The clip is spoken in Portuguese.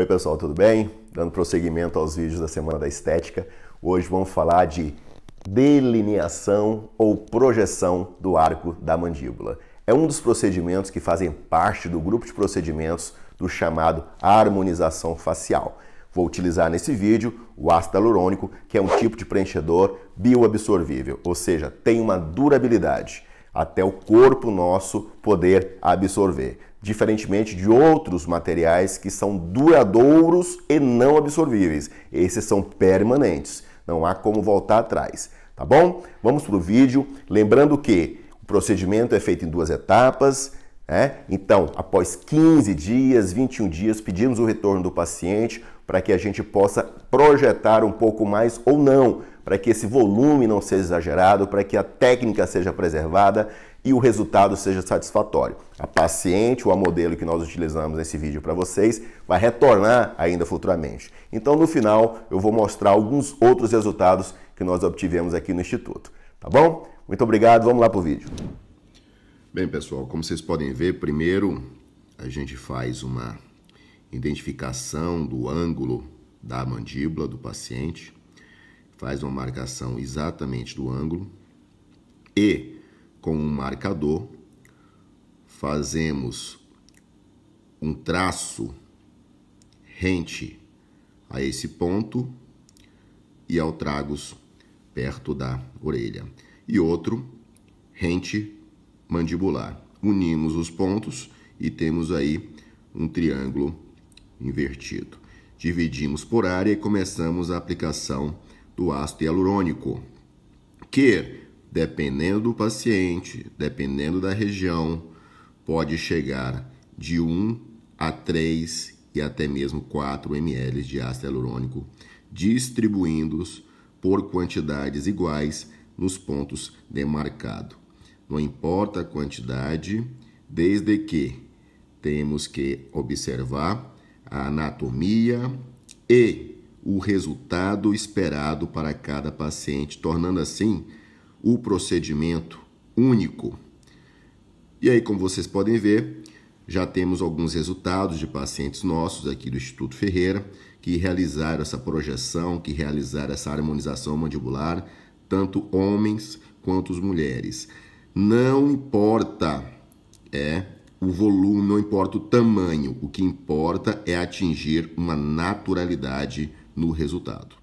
Oi pessoal, tudo bem? Dando prosseguimento aos vídeos da Semana da Estética, hoje vamos falar de delineação ou projeção do arco da mandíbula. É um dos procedimentos que fazem parte do grupo de procedimentos do chamado harmonização facial. Vou utilizar nesse vídeo o ácido hialurônico, que é um tipo de preenchedor bioabsorvível, ou seja, tem uma durabilidade até o corpo nosso poder absorver. Diferentemente de outros materiais que são duradouros e não absorvíveis. Esses são permanentes, não há como voltar atrás, tá bom? Vamos para o vídeo. Lembrando que o procedimento é feito em duas etapas, é? Então, após 15 dias, 21 dias, pedimos o retorno do paciente para que a gente possa projetar um pouco mais ou não, para que esse volume não seja exagerado, para que a técnica seja preservada e o resultado seja satisfatório. A paciente ou a modelo que nós utilizamos nesse vídeo para vocês vai retornar ainda futuramente. Então, no final, eu vou mostrar alguns outros resultados que nós obtivemos aqui no Instituto. Tá bom? Muito obrigado, vamos lá para o vídeo. Bem, pessoal, como vocês podem ver, primeiro a gente faz uma identificação do ângulo da mandíbula do paciente, faz uma marcação exatamente do ângulo e com um marcador fazemos um traço rente a esse ponto e ao tragos perto da orelha e outro rente mandibular. Unimos os pontos e temos aí um triângulo invertido. Dividimos por área e começamos a aplicação do ácido hialurônico, que, dependendo do paciente, dependendo da região, pode chegar de 1 a 3 e até mesmo 4 ml de ácido hialurônico, distribuindo-os por quantidades iguais nos pontos demarcados não importa a quantidade, desde que temos que observar a anatomia e o resultado esperado para cada paciente, tornando assim o procedimento único. E aí, como vocês podem ver, já temos alguns resultados de pacientes nossos aqui do Instituto Ferreira que realizaram essa projeção, que realizaram essa harmonização mandibular, tanto homens quanto mulheres. Não importa é o volume, não importa o tamanho, o que importa é atingir uma naturalidade no resultado.